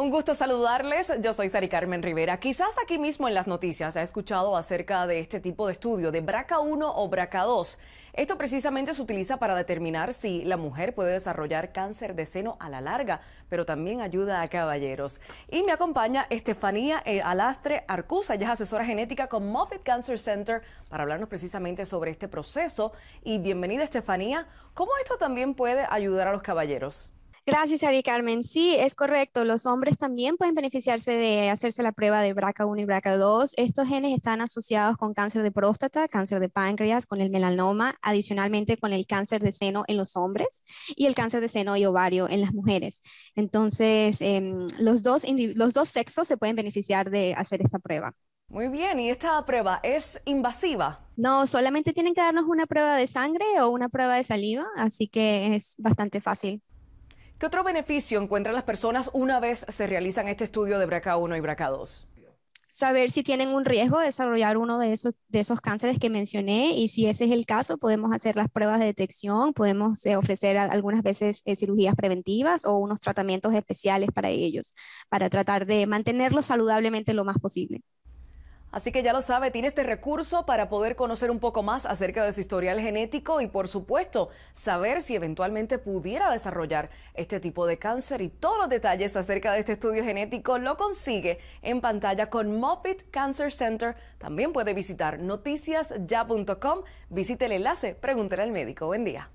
Un gusto saludarles. Yo soy Sari Carmen Rivera. Quizás aquí mismo en las noticias ha escuchado acerca de este tipo de estudio de BRCA1 o BRCA2. Esto precisamente se utiliza para determinar si la mujer puede desarrollar cáncer de seno a la larga, pero también ayuda a caballeros. Y me acompaña Estefanía eh, Alastre Arcusa, ya es asesora genética con Moffitt Cancer Center, para hablarnos precisamente sobre este proceso. Y bienvenida Estefanía, ¿cómo esto también puede ayudar a los caballeros? Gracias, Ari Carmen. Sí, es correcto. Los hombres también pueden beneficiarse de hacerse la prueba de BRCA1 y BRCA2. Estos genes están asociados con cáncer de próstata, cáncer de páncreas, con el melanoma, adicionalmente con el cáncer de seno en los hombres y el cáncer de seno y ovario en las mujeres. Entonces, em, los dos sexos se pueden beneficiar de hacer esta prueba. Muy bien, ¿y esta prueba es invasiva? No, solamente tienen que darnos una prueba de sangre o una prueba de saliva, así que es bastante fácil. ¿Qué otro beneficio encuentran las personas una vez se realizan este estudio de BRCA1 y BRCA2? saber si tienen un riesgo de desarrollar uno de esos, de esos cánceres que mencioné y si ese es el caso, podemos hacer las pruebas de detección, podemos eh, ofrecer algunas veces eh, cirugías preventivas o unos tratamientos especiales para ellos, para tratar de mantenerlos saludablemente lo más posible. Así que ya lo sabe, tiene este recurso para poder conocer un poco más acerca de su historial genético y por supuesto saber si eventualmente pudiera desarrollar este tipo de cáncer y todos los detalles acerca de este estudio genético lo consigue en pantalla con Moffitt Cancer Center. También puede visitar noticiasya.com, visite el enlace, pregúntele al médico. Buen día.